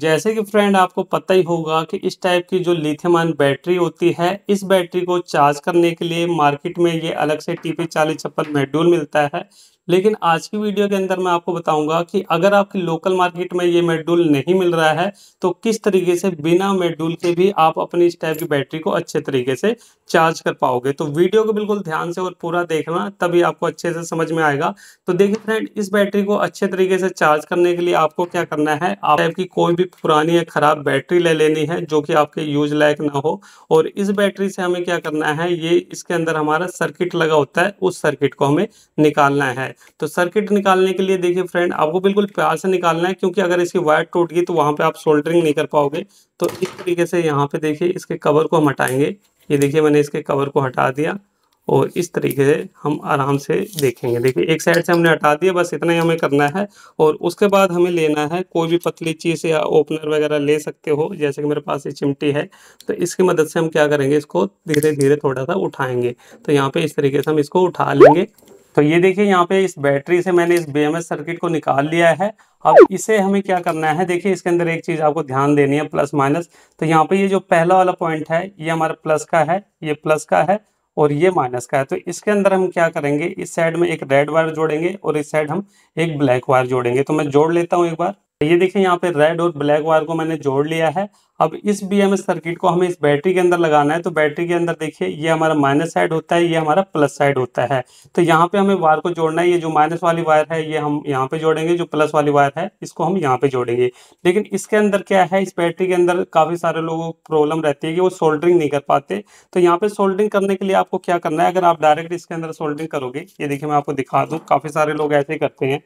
जैसे कि फ्रेंड आपको पता ही होगा कि इस टाइप की जो लिथियम आयन बैटरी होती है इस बैटरी को चार्ज करने के लिए मार्केट में ये अलग से टीपी चालीस छप्पन मेड्यूल मिलता है लेकिन आज की वीडियो के अंदर मैं आपको बताऊंगा कि अगर आपकी लोकल मार्केट में ये मेडूल नहीं मिल रहा है तो किस तरीके से बिना मेडूल के भी आप अपनी इस टाइप की बैटरी को अच्छे तरीके से चार्ज कर पाओगे तो वीडियो को बिल्कुल ध्यान से और पूरा देखना तभी आपको अच्छे से समझ में आएगा तो देखिए फ्रेंड इस बैटरी को अच्छे तरीके से चार्ज करने के लिए आपको क्या करना है आप टाइप की कोई भी पुरानी या खराब बैटरी ले लेनी है जो कि आपके यूज लायक ना हो और इस बैटरी से हमें क्या करना है ये इसके अंदर हमारा सर्किट लगा होता है उस सर्किट को हमें निकालना है तो सर्किट निकालने के लिए देखिए फ्रेंड आपको बिल्कुल प्यार से निकालना है क्योंकि अगर इसकी वायर टूट गई तो वहाँ पे आप सोल्डरिंग नहीं कर पाओगे तो इस तरीके से यहाँ पे देखिए इसके कवर को हम हटाएंगे ये देखिए मैंने इसके कवर को हटा दिया और इस तरीके से हम आराम से देखेंगे देखिए एक साइड से हमने हटा दिया बस इतना ही हमें करना है और उसके बाद हमें लेना है कोई भी पतली चीज़ या ओपनर वगैरह ले सकते हो जैसे कि मेरे पास ये चिमटी है तो इसकी मदद से हम क्या करेंगे इसको धीरे धीरे थोड़ा सा उठाएंगे तो यहाँ पे इस तरीके से हम इसको उठा लेंगे तो ये देखिए यहाँ पे इस बैटरी से मैंने इस बी सर्किट को निकाल लिया है अब इसे हमें क्या करना है देखिए इसके अंदर एक चीज़ आपको ध्यान देनी है प्लस माइनस तो यहाँ पे ये जो पहला वाला पॉइंट है ये हमारा प्लस का है ये प्लस का है और ये माइनस का है तो इसके अंदर हम क्या करेंगे इस साइड में एक रेड वायर जोड़ेंगे और इस साइड हम एक ब्लैक वायर जोड़ेंगे तो मैं जोड़ लेता हूँ एक बार ये देखिए यहाँ पे रेड और ब्लैक वायर को मैंने जोड़ लिया है अब इस बीएमएस सर्किट को हमें इस बैटरी के अंदर लगाना है तो बैटरी के अंदर देखिए ये हमारा माइनस साइड होता है ये हमारा प्लस साइड होता है तो यहाँ पे हमें वायर को जोड़ना है ये जो माइनस वाली वायर है ये हम यहाँ पे जोड़ेंगे जो प्लस वाली वायर है इसको हम यहाँ पे जोड़ेंगे लेकिन इसके अंदर क्या है इस बैटरी के अंदर काफ़ी सारे लोगों को प्रॉब्लम रहती है कि वो सोल्डरिंग नहीं कर पाते तो यहाँ पे सोल्डरिंग करने के लिए आपको क्या करना है अगर आप डायरेक्ट इसके अंदर सोल्डरिंग करोगे ये देखिए मैं आपको दिखा दूँ काफ़ी सारे लोग ऐसे करते हैं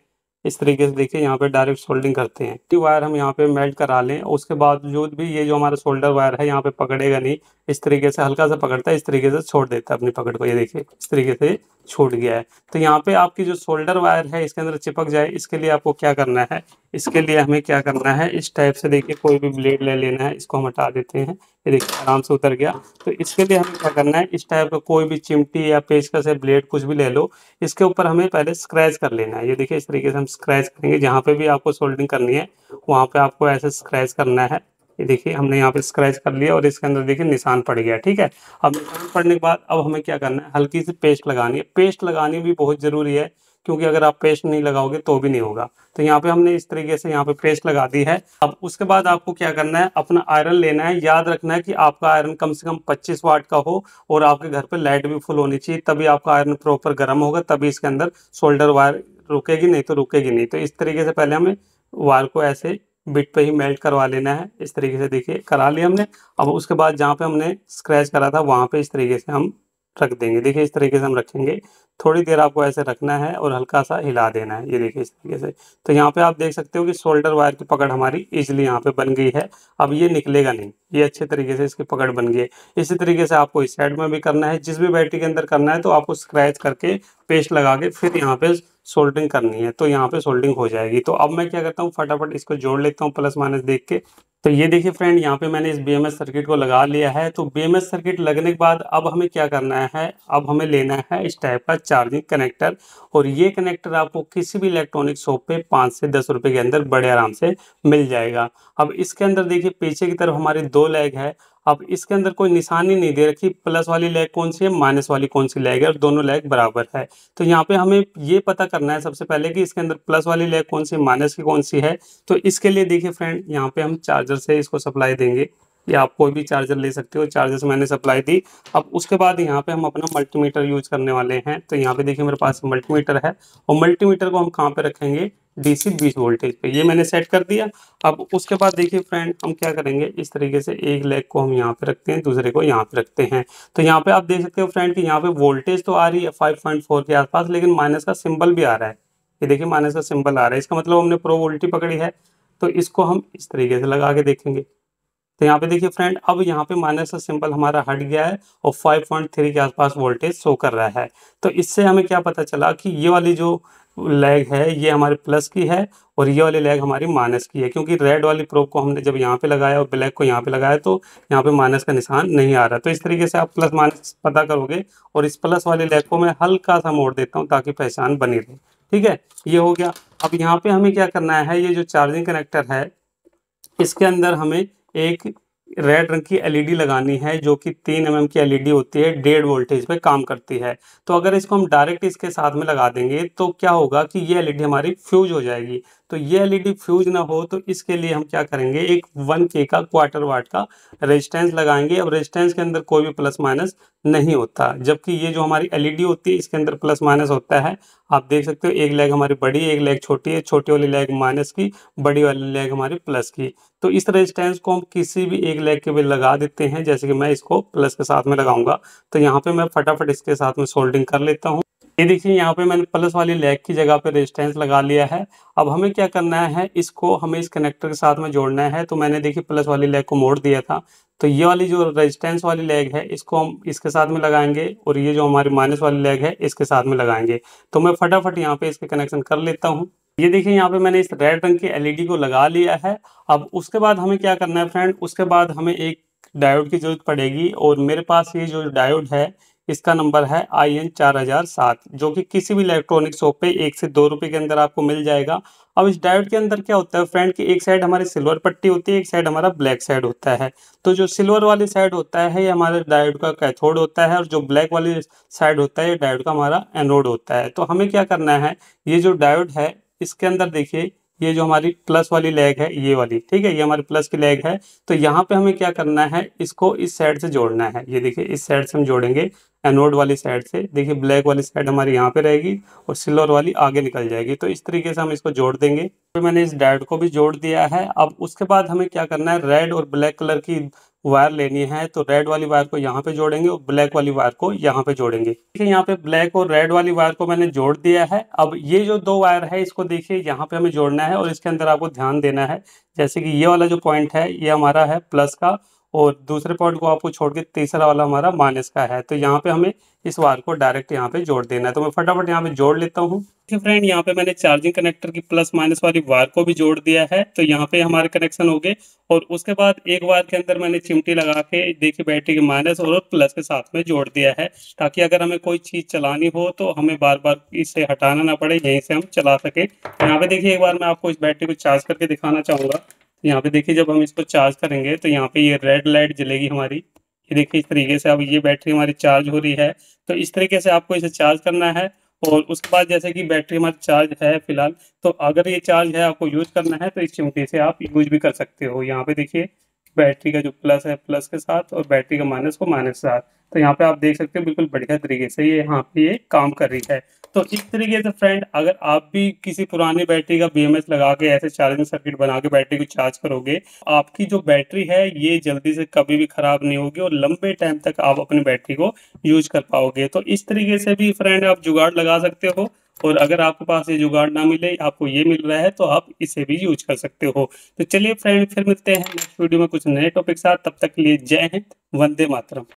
इस तरीके से देखिए यहाँ पे डायरेक्ट सोल्डिंग करते हैं ये वायर हम यहाँ पे मेल्ट करा लें उसके बावजूद भी ये जो हमारा सोल्डर वायर है यहाँ पे पकड़ेगा नहीं इस तरीके से हल्का सा पकड़ता है इस तरीके से छोड़ देता है अपनी पकड़ को ये देखिए इस तरीके से छूट गया है तो यहाँ पे आपकी जो शोल्डर वायर है इसके अंदर चिपक जाए इसके लिए आपको क्या करना है इसके लिए हमें क्या करना है इस टाइप से देखिए कोई भी ब्लेड ले लेना है इसको हम हटा देते हैं ये देखिए आराम से उतर गया तो इसके लिए हमें क्या करना है इस टाइप का कोई भी चिमटी या पेचकस से ब्लेड कुछ भी ले लो इसके ऊपर हमें पहले स्क्रैच कर लेना है ये देखिए इस तरीके से हम स्क्रैच करेंगे जहाँ पे भी आपको सोल्डिंग करनी है वहाँ पे आपको ऐसे स्क्रैच करना है ये देखिए हमने यहाँ पे स्क्रैच कर लिया और इसके अंदर देखिए निशान पड़ गया ठीक है अब निशान पड़ने के बाद अब हमें क्या करना है हल्की सी पेस्ट लगानी है पेस्ट लगानी भी बहुत ज़रूरी है क्योंकि अगर आप पेस्ट नहीं लगाओगे तो भी नहीं होगा तो यहाँ पे हमने इस तरीके से यहाँ पे पेस्ट लगा दी है अब उसके बाद आपको क्या करना है अपना आयरन लेना है याद रखना है कि आपका आयरन कम से कम 25 वाट का हो और आपके घर पे लाइट भी फुल होनी चाहिए तभी आपका आयरन प्रॉपर गर्म होगा तभी इसके अंदर शोल्डर वायर रुकेगी नहीं तो रुकेगी नहीं तो इस तरीके से पहले हमें वायर को ऐसे बिट पे ही मेल्ट करवा लेना है इस तरीके से देखिए करा लिया हमने अब उसके बाद जहाँ पे हमने स्क्रैच करा था वहाँ पे इस तरीके से हम रख देंगे देखिए इस तरीके से हम रखेंगे थोड़ी देर आपको ऐसे रखना है और हल्का सा हिला देना है ये देखिए इस तरीके से तो यहाँ पे आप देख सकते हो कि शोल्डर वायर की पकड़ हमारी इजिली यहाँ पे बन गई है अब ये निकलेगा नहीं ये अच्छे तरीके से इसकी पकड़ बन गई है इसी तरीके से आपको इस साइड में भी करना है जिस भी बैटरी के अंदर करना है तो आपको स्क्रैच करके पेस्ट लगा के फिर यहाँ पे सोल्डिंग करनी है तो यहाँ पे सोल्डिंग हो जाएगी तो अब मैं क्या करता हूँ फटाफट इसको जोड़ लेता हूँ प्लस माइनस देख के तो ये देखिए फ्रेंड यहाँ पे मैंने इस बी सर्किट को लगा लिया है तो बी सर्किट लगने के बाद अब हमें क्या करना है अब हमें लेना है इस टाइप का चार्जिंग कनेक्टर और ये कनेक्टर आपको किसी भी इलेक्ट्रॉनिक शॉप पे पाँच से दस रुपये के अंदर बड़े आराम से मिल जाएगा अब इसके अंदर देखिए पीछे की तरफ हमारे दो लेग है अब इसके अंदर कोई निशानी नहीं दे रखी प्लस वाली लेग कौन सी है माइनस वाली कौन सी लेग है और दोनों लेग बराबर है तो यहाँ पे हमें ये पता करना है सबसे पहले कि इसके अंदर प्लस वाली लेग कौन सी माइनस की कौन सी है तो इसके लिए देखिए फ्रेंड यहाँ पे हम चार्जर से इसको सप्लाई देंगे या आप कोई भी चार्जर ले सकते हो चार्जर से मैंने सप्लाई दी अब उसके बाद यहाँ पे हम अपना मल्टीमीटर यूज करने वाले हैं तो यहाँ पे देखिए मेरे पास मल्टीमीटर है और मल्टीमीटर को हम कहाँ पे रखेंगे डीसी 20 वोल्टेज पे ये मैंने सेट कर दिया अब उसके बाद देखिए फ्रेंड हम क्या करेंगे इस तरीके से एक लेग को हम यहाँ पे रखते हैं दूसरे को यहाँ पे रखते हैं तो यहाँ पे आप देख सकते हो फ्रेंड कि यहाँ पे वोल्टेज तो आ रही है 5.4 के आसपास लेकिन माइनस का सिंबल भी आ रहा है ये देखिए माइनस का सिंबल आ रहा है इसका मतलब हमने प्रो वोल्टी पकड़ी है तो इसको हम इस तरीके से लगा के देखेंगे तो यहाँ पे देखिए फ्रेंड अब यहाँ पे माइनस का सिंबल हमारा हट गया है और 5.3 के आसपास वोल्टेज शो कर रहा है तो इससे हमें क्या पता चला कि ये वाली जो लेग है ये हमारे प्लस की है और ये वाली लेग हमारी माइनस की है क्योंकि रेड वाली प्रोब को हमने जब यहाँ पे लगाया और ब्लैक को यहाँ पे लगाया तो यहाँ पे माइनस का निशान नहीं आ रहा तो इस तरीके से आप प्लस माइनस पता करोगे और इस प्लस वाली लेग को मैं हल्का सा मोड़ देता हूँ ताकि पहचान बनी रहे ठीक है ये हो गया अब यहाँ पे हमें क्या करना है ये जो चार्जिंग कनेक्टर है इसके अंदर हमें एक रेड रंग की एलईडी e लगानी है जो कि तीन एम की एलईडी e होती है डेढ़ वोल्टेज पे काम करती है तो अगर इसको हम डायरेक्ट इसके साथ में लगा देंगे तो क्या होगा कि ये एलईडी e हमारी फ्यूज हो जाएगी तो ये एलईडी फ्यूज e ना हो तो इसके लिए हम क्या करेंगे एक वन के का क्वार्टर वाट का रेजिस्टेंस लगाएंगे अब रेजिस्टेंस के अंदर कोई भी प्लस माइनस नहीं होता जबकि ये जो हमारी एलईडी e होती है इसके अंदर प्लस माइनस होता है आप देख सकते हो एक लेग हमारी बड़ी एक लेग छोटी है छोटी वाली लेग माइनस की बड़ी वाली लेग हमारी प्लस की तो इस रेजिस्टेंस को हम किसी भी एक लेग के भी लगा देते हैं जैसे कि मैं इसको प्लस के साथ में लगाऊंगा तो यहाँ पे मैं फटाफट इसके साथ में सोल्डिंग कर लेता हूँ ये देखिए यहाँ पे मैंने प्लस वाली लेग की जगह पे रेजिस्टेंस लगा लिया है अब हमें क्या करना है इसको हमें इस कनेक्टर के साथ में जोड़ना है तो मैंने देखिए प्लस वाली लेग को मोड़ दिया था तो ये वाली जो रेजिस्टेंस वाली लेग है इसको हम इसके साथ में लगाएंगे और ये जो हमारी माइनस वाली लेग है इसके साथ में लगाएंगे तो मैं फटाफट यहाँ पे इसके कनेक्शन कर लेता हूँ ये देखिए यहाँ पे मैंने इस रेड रंग की एलईडी को लगा लिया है अब उसके बाद हमें क्या करना है फ्रेंड उसके बाद हमें एक डायोड की जरूरत पड़ेगी और मेरे पास ये जो डायोड है इसका नंबर है आई एन चार हजार सात जो कि किसी भी इलेक्ट्रॉनिक शॉप पे एक से दो रुपए के अंदर आपको मिल जाएगा अब इस डायोड के अंदर क्या होता है फ्रेंड की एक साइड हमारी सिल्वर पट्टी होती है एक साइड हमारा ब्लैक साइड होता है तो जो सिल्वर वाली साइड होता है ये हमारे डायोड का कैथोड होता है और जो ब्लैक वाली साइड होता है ये डायोड का हमारा एनोड होता है तो हमें क्या करना है ये जो डायोड है इसके अंदर देखिए ये जो हमारी प्लस वाली लेग है ये वाली ठीक है ये हमारी प्लस की लेग है तो यहाँ पे हमें क्या करना है इसको इस साइड से जोड़ना है ये देखिए इस साइड से हम जोड़ेंगे एनोड वाली साइड से देखिए ब्लैक वाली साइड हमारी यहाँ पे रहेगी और सिल्वर वाली आगे निकल जाएगी तो इस तरीके से हम इसको जोड़ देंगे तो मैंने इस डैड को भी जोड़ दिया है अब उसके बाद हमें क्या करना है रेड और ब्लैक कलर की वायर लेनी है तो रेड वाली वायर को यहाँ पे जोड़ेंगे और ब्लैक वाली वायर को यहाँ पे जोड़ेंगे देखिए यहाँ पे ब्लैक और रेड वाली वायर को मैंने जोड़ दिया है अब ये जो दो वायर है इसको देखिए यहाँ पे हमें जोड़ना है और इसके अंदर आपको ध्यान देना है जैसे कि ये वाला जो पॉइंट है ये हमारा है प्लस का और दूसरे पॉइंट को आपको छोड़ के तीसरा वाला हमारा माइनस का है तो यहाँ पे हमें इस वायर को डायरेक्ट यहाँ पे जोड़ देना है तो मैं फटाफट यहाँ पे जोड़ लेता हूँ फ्रेंड यहाँ पे मैंने चार्जिंग कनेक्टर की प्लस माइनस वाली वायर को भी जोड़ दिया है तो यहाँ पे हमारे कनेक्शन हो गए और उसके बाद एक वायर के अंदर मैंने चिमटी लगा के देखिए बैटरी के माइनस और प्लस के साथ में जोड़ दिया है ताकि अगर हमें कोई चीज़ चलानी हो तो हमें बार बार इसे हटाना ना पड़े यहीं से हम चला सके यहाँ पे देखिए एक बार मैं आपको इस बैटरी को चार्ज करके दिखाना चाहूंगा तो यहाँ पे देखिए जब हम इसको चार्ज करेंगे तो यहाँ पे ये रेड लाइट जलेगी हमारी ये देखिए इस तरीके से अब ये बैटरी हमारी चार्ज हो रही है तो इस तरीके से आपको इसे चार्ज करना है और उसके बाद जैसे कि बैटरी हमारी चार्ज है फिलहाल तो अगर ये चार्ज है आपको यूज करना है तो इस चिमटे से आप यूज भी कर सकते हो यहाँ पे देखिए बैटरी का जो प्लस है प्लस के साथ और बैटरी का माइनस को माइनस के साथ तो यहाँ पे आप देख सकते हो बिल्कुल बढ़िया तरीके से ये यहाँ पे ये काम कर रही है तो इस तरीके से फ्रेंड अगर आप भी किसी पुरानी बैटरी का बी लगा के ऐसे चार्जिंग सर्किट बना के बैटरी को चार्ज करोगे आपकी जो बैटरी है ये जल्दी से कभी भी खराब नहीं होगी और लंबे टाइम तक आप अपनी बैटरी को यूज कर पाओगे तो इस तरीके से भी फ्रेंड आप जुगाड़ लगा सकते हो और अगर आपके पास ये जुगाड़ ना मिले आपको ये मिल रहा है तो आप इसे भी यूज कर सकते हो तो चलिए फ्रेंड फिर मिलते हैं नेक्स्ट वीडियो में कुछ नए टॉपिक साथ तब तक के लिए जय हिंद वंदे मातरम